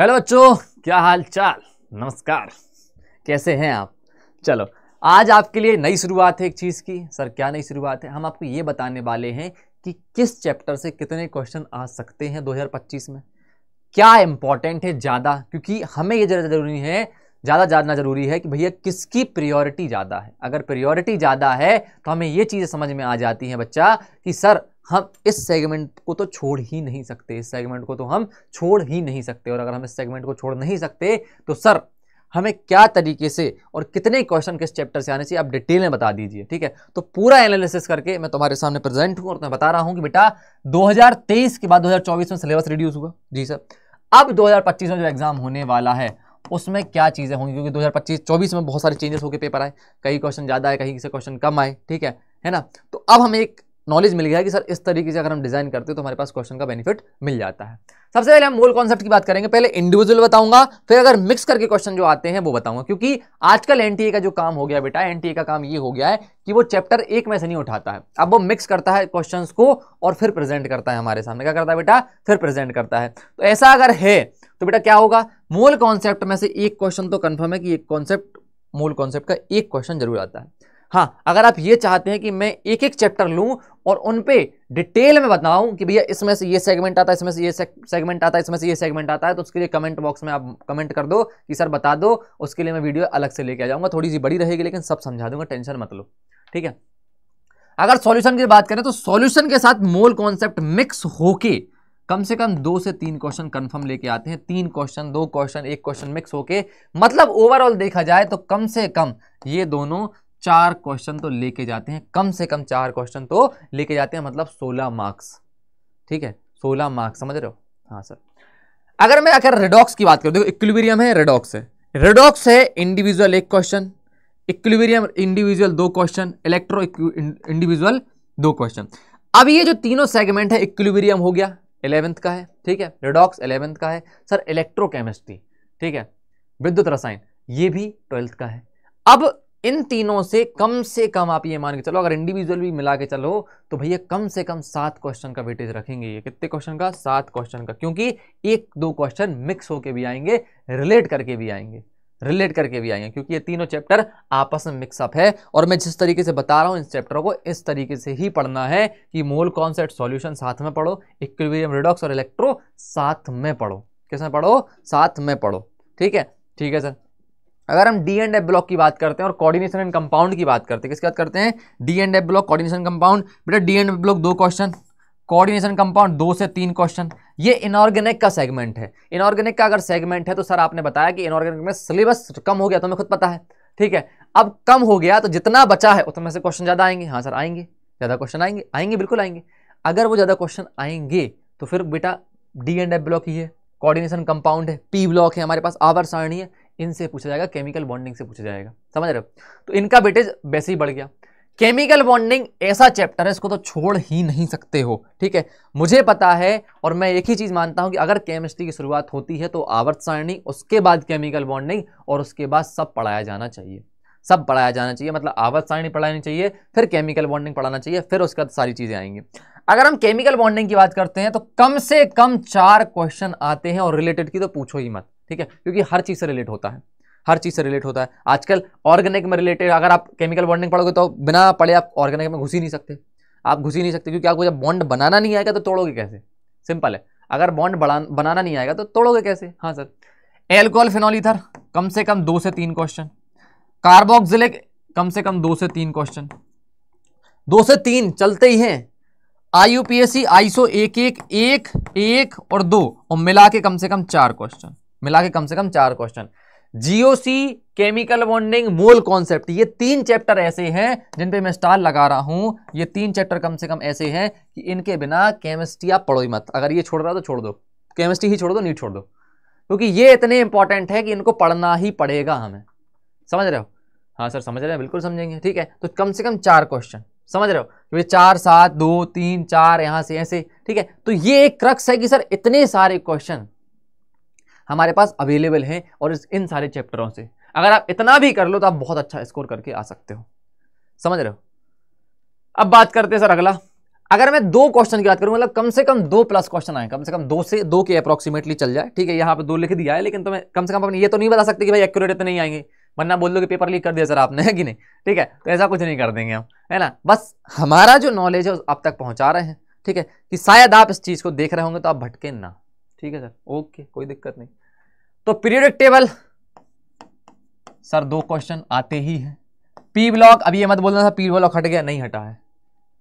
hello बच्चों क्या हाल चाल नमस्कार कैसे हैं आप चलो आज आपके लिए नई शुरुआत है एक चीज़ की सर क्या नई शुरुआत है हम आपको ये बताने वाले हैं कि किस चैप्टर से कितने क्वेश्चन आ सकते हैं 2025 में क्या इम्पॉर्टेंट है ज़्यादा क्योंकि हमें ये ज़्यादा ज़रूरी है ज़्यादा जानना ज़रूरी है कि भैया किसकी प्रियोरिटी ज़्यादा है अगर प्रियोरिटी ज़्यादा है तो हमें ये चीज़ें समझ में आ जाती हैं बच्चा कि सर हम इस सेगमेंट को तो छोड़ ही नहीं सकते इस सेगमेंट को तो हम छोड़ ही नहीं सकते और अगर हम इस सेगमेंट को छोड़ नहीं सकते तो सर हमें क्या तरीके से और कितने क्वेश्चन किस चैप्टर से आने चाहिए आप डिटेल में बता दीजिए ठीक है तो पूरा एनालिसिस करके मैं तुम्हारे सामने प्रेजेंट हूँ और मैं बता रहा हूँ कि बेटा 2023 के बाद 2024 में सिलेबस रिड्यूस हुआ जी सर अब 2025 में जो एग्ज़ाम होने वाला है उसमें क्या चीज़ें होंगी क्योंकि दो हज़ार में बहुत सारे चेंजेस होकर पेपर आए कई क्वेश्चन ज़्यादा आए कहीं से क्वेश्चन कम आए ठीक है है ना तो अब हम एक नॉलेज मिल गया है कि सर इस तरीके से अगर हम डिज़ाइन करते हैं तो हमारे पास क्वेश्चन का बेनिफिट मिल जाता है सबसे पहले हम मोल कॉन्सेप्ट की बात करेंगे पहले इंडिविजुअल बताऊंगा फिर अगर मिक्स करके क्वेश्चन जो आते हैं वो बताऊंगा क्योंकि आजकल एन का जो काम हो गया बेटा एन का काम ये हो गया है कि वो चैप्टर एक में से नहीं उठाता है अब वो मिक्स करता है क्वेश्चन को और फिर प्रेजेंट करता है हमारे सामने क्या करता है बेटा फिर प्रेजेंट करता है तो ऐसा अगर है तो बेटा क्या होगा मोल कॉन्सेप्ट में से एक क्वेश्चन तो कन्फर्म है कि एक कॉन्सेप्ट मोल कॉन्सेप्ट का एक क्वेश्चन जरूर आता है हाँ अगर आप ये चाहते हैं कि मैं एक एक चैप्टर लूँ और उन पे डिटेल में बताऊँ कि भैया इसमें से ये सेगमेंट आता है इसमें से ये सेगमेंट आता है इसमें से ये सेगमेंट आता है तो उसके लिए कमेंट बॉक्स में आप कमेंट कर दो कि सर बता दो उसके लिए मैं वीडियो अलग से लेके आ जाऊँगा थोड़ी सी बड़ी रहेगी लेकिन सब समझा दूंगा टेंशन मत लो ठीक है अगर सॉल्यूशन की बात करें तो सॉल्यूशन के साथ मोल कॉन्सेप्ट मिक्स होके कम से कम दो से तीन क्वेश्चन कंफर्म लेके आते हैं तीन क्वेश्चन दो क्वेश्चन एक क्वेश्चन मिक्स होके मतलब ओवरऑल देखा जाए तो कम से कम ये दोनों चार क्वेश्चन तो लेके जाते हैं कम से कम चार क्वेश्चन तो लेके जाते हैं मतलब सोलह मार्क्स ठीक है सोलह मार्क्स समझ रहे हो हाँ सर अगर मैं अगर रेडॉक्स की बात करूँ देखो इक्विलिब्रियम है रेडॉक्स है रेडॉक्स है इंडिविजुअल एक क्वेश्चन इक्लिबेरियम इंडिविजुअल दो क्वेश्चन इलेक्ट्रो इंडिविजुअल दो क्वेश्चन अब ये जो तीनों सेगमेंट है इक्विलिब्रियम हो गया एलेवेंथ का है ठीक है रेडॉक्स एलेवेंथ का है सर इलेक्ट्रोकेमिस्ट्री ठीक है विद्युत रसायन ये भी ट्वेल्थ का है अब इन तीनों से कम से कम आप ये मान के चलो अगर इंडिविजुअल भी मिला के चलो तो भैया कम से कम सात क्वेश्चन का वेटेज रखेंगे ये कितने क्वेश्चन का सात क्वेश्चन का क्योंकि एक दो क्वेश्चन मिक्स होके भी आएंगे रिलेट करके भी आएंगे रिलेट करके भी आएंगे क्योंकि ये तीनों चैप्टर आपस में मिक्सअप है और मैं जिस तरीके से बता रहा हूँ इस चैप्टर को इस तरीके से ही पढ़ना है कि मोल कॉन्सेप्ट सॉल्यूशन साथ में पढ़ो इक्वेरियम रिडॉक्स और इलेक्ट्रो साथ में पढ़ो में पढ़ो साथ में पढ़ो ठीक है ठीक है सर अगर हम डी एंड एफ ब्लॉक की बात करते हैं और कोऑर्डिनेशन एंड कंपाउंड की बात करते हैं किसकी बात करते हैं d and f block coordination compound बेटा डी एंड एफ ब्लॉक दो क्वेश्चन कोऑर्डिनेशन कंपाउंड दो से तीन क्वेश्चन ये इनऑर्गेनिक का सेगमेंट है इनऑर्गेनिक का अगर सेगमेंट है तो सर आपने बताया कि इनऑर्गेनिक में सिलेबस कम हो गया तो हमें खुद पता है ठीक है अब कम हो गया तो जितना बचा है उतने से क्वेश्चन ज़्यादा आएंगे हाँ सर आएंगे ज़्यादा क्वेश्चन आएंगे आएंगे बिल्कुल आएंगे अगर वो ज़्यादा क्वेश्चन आएंगे तो फिर बेटा डी एंड एफ ब्लॉक ही है कोऑर्डिनेशन कंपाउंड है पी ब्लॉक है हमारे पास आवर सारणी है इनसे पूछा जाएगा केमिकल बॉन्डिंग से पूछा जाएगा समझ रहे तो इनका बेटेज वैसे ही बढ़ गया केमिकल बॉन्डिंग ऐसा चैप्टर है इसको तो छोड़ ही नहीं सकते हो ठीक है मुझे पता है और मैं एक ही चीज़ मानता हूं कि अगर केमिस्ट्री की शुरुआत होती है तो आवर्त सारणी उसके बाद केमिकल बॉन्डिंग और उसके बाद सब पढ़ाया जाना चाहिए सब पढ़ाया जाना चाहिए मतलब आवर्त सारणी पढ़ानी चाहिए फिर केमिकल बॉन्डिंग पढ़ाना चाहिए फिर उसके बाद सारी चीज़ें आएंगी अगर हम केमिकल बॉन्डिंग की बात करते हैं तो कम से कम चार क्वेश्चन आते हैं और रिलेटेड की तो पूछो ही मत ठीक है क्योंकि हर चीज़ से रिलेट होता है हर चीज़ से रिलेट होता है आजकल ऑर्गेनिक में रिलेटेड अगर आप केमिकल बॉन्डिंग पढ़ोगे तो बिना पढ़े आप ऑर्गेनिक में घुस ही नहीं सकते आप घुस ही नहीं सकते क्योंकि आपको जब बॉन्ड बनाना नहीं आएगा तो तोड़ोगे कैसे सिंपल है अगर बॉन्ड बनाना नहीं आएगा तो तोड़ोगे कैसे हाँ सर एल्कोहल फिनॉल कम से कम दो से तीन क्वेश्चन कार्बोक्सिलिक कम से कम दो से तीन क्वेश्चन दो से तीन चलते ही हैं आई आईसो एक एक एक एक और दो और मिला के कम से कम चार क्वेश्चन मिला के कम से कम चार question GOC chemical bonding mole concept ये तीन चैप्टर ऐसे हैं जिन पे मैं स्टार लगा रहा हूं ये तीन चैप्टर कम से कम ऐसे हैं कि इनके बिना केमिस्ट्री आप पढ़ो ही मत अगर ये छोड़ रहा तो छोड़ दो केमिस्ट्री ही छोड़ दो नहीं छोड़ दो क्योंकि ये इतने इंपॉर्टेंट है कि इनको पढ़ना ही पड़ेगा हमें समझ रहे हो हाँ सर समझ रहे हैं बिल्कुल समझेंगे ठीक है तो कम से कम चार क्वेश्चन समझ रहे हो तो चार सात दो तीन चार यहाँ से ऐसे ठीक है तो ये एक क्रक्स है कि सर इतने सारे क्वेश्चन हमारे पास अवेलेबल हैं और इस इन सारे चैप्टरों से अगर आप इतना भी कर लो तो आप बहुत अच्छा स्कोर करके आ सकते हो समझ रहे हो अब बात करते हैं सर अगला अगर मैं दो क्वेश्चन की बात करूं मतलब कम से कम दो प्लस क्वेश्चन आए कम से कम दो से दो के अप्रॉक्सीमेटली चल जाए ठीक है यहाँ पर दो लिख दिया है लेकिन तुम्हें तो कम से कम अपने ये तो नहीं बता सकते कि भाई एक्यूरेट इतने नहीं आएंगे वरना बोल लो कि पेपर लीक कर दिया सर आपने है कि नहीं ठीक है तो ऐसा कुछ नहीं कर देंगे हम है ना बस हमारा जो नॉलेज है आप तक पहुँचा रहे हैं ठीक है कि शायद आप इस चीज़ को देख रहे होंगे तो आप भटके ना ठीक है सर ओके कोई दिक्कत नहीं तो पीरियडिक टेबल सर दो क्वेश्चन आते ही हैं पी ब्लॉक अभी ये मत बोलना था पी ब्लॉक हट गया नहीं हटा है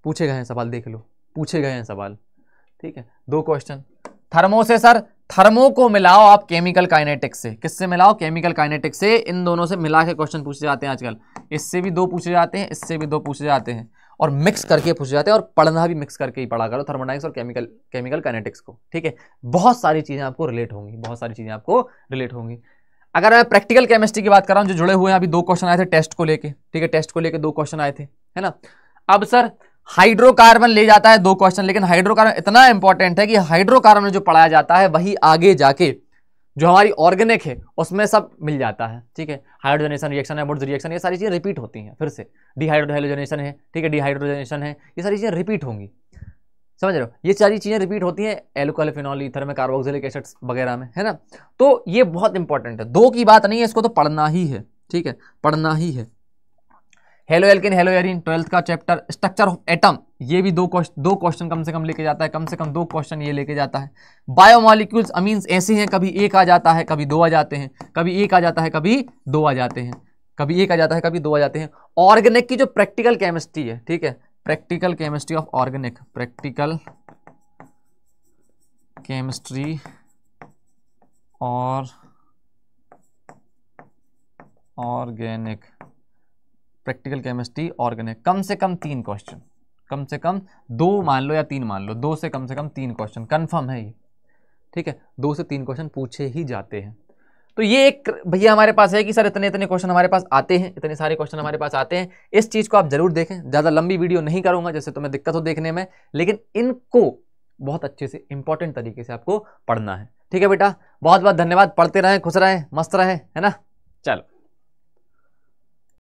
पूछे गए हैं सवाल देख लो पूछे गए हैं सवाल ठीक है दो क्वेश्चन थर्मो से सर थर्मो को मिलाओ आप केमिकल काइनेटिक्स से किससे मिलाओ केमिकल काइनेटिक्स से इन दोनों से मिला के क्वेश्चन पूछे जाते हैं आजकल इससे भी दो पूछे जाते हैं इससे भी दो पूछे जाते हैं और मिक्स करके पूछे जाते हैं और पढ़ना भी मिक्स करके ही पढ़ा करो थर्मोडाइनिक्स और केमिकल केमिकल काइनेटिक्स को ठीक है बहुत सारी चीज़ें आपको रिलेट होंगी बहुत सारी चीज़ें आपको रिलेट होंगी अगर मैं प्रैक्टिकल केमिस्ट्री की बात कर रहा हूँ जो जुड़े हुए हैं अभी दो क्वेश्चन आए थे टेस्ट को लेके ठीक है टेस्ट को लेके दो क्वेश्चन आए थे है ना अब सर हाइड्रोकार्बन ले जाता है दो क्वेश्चन लेकिन हाइड्रोकार्बन इतना इंपॉर्टेंट है कि हाइड्रोकार्बन जो पढ़ाया जाता है वही आगे जाके जो हमारी ऑर्गेनिक है उसमें सब मिल जाता है ठीक है हाइड्रोजनेशन रिएक्शन एबोट रिएक्शन ये सारी चीज़ें रिपीट होती हैं फिर से डिहाइड्रोहेलोजनेशन है ठीक है डिहाइड्रोजनेशन है ये सारी चीज़ें रिपीट होंगी समझ रहे हो ये सारी चीज़ें रिपीट होती हैं एलोकॉलिफिनॉल ईथर में कार्बोक्सिलिक एसिड्स वगैरह में है ना तो ये बहुत इंपॉर्टेंट है दो की बात नहीं है इसको तो पढ़ना ही है ठीक है पढ़ना ही है haloalkane haloarene twelfth का चैप्टर स्ट्रक्चर ऑफ एटम ये भी दो क्वेश्चन दो क्वेश्चन कम से कम लेके जाता है कम से कम दो क्वेश्चन ये लेके जाता है बायोमोलिक्यूल्स अमीन्स ऐसे हैं कभी एक आ जाता है कभी दो आ जाते हैं कभी एक आ जाता है कभी दो आ जाते हैं कभी एक आ जाता है कभी दो आ जाते हैं ऑर्गेनिक की जो प्रैक्टिकल केमिस्ट्री है ठीक है practical chemistry of organic practical chemistry और ऑर्गेनिक प्रैक्टिकल केमिस्ट्री ऑर्गेनिक कम से कम तीन क्वेश्चन कम से कम दो मान लो या तीन मान लो दो से कम से कम तीन क्वेश्चन कन्फर्म है ये ठीक है दो से तीन क्वेश्चन पूछे ही जाते हैं तो ये एक भैया हमारे पास है कि सर इतने इतने क्वेश्चन हमारे पास आते हैं इतने सारे क्वेश्चन हमारे पास आते हैं इस चीज़ को आप जरूर देखें ज़्यादा लंबी वीडियो नहीं करूँगा जैसे तुम्हें दिक्कत हो देखने में लेकिन इनको बहुत अच्छे से इंपॉर्टेंट तरीके से आपको पढ़ना है ठीक है बेटा बहुत बहुत धन्यवाद पढ़ते रहें खुश रहें मस्त रहें है ना चलो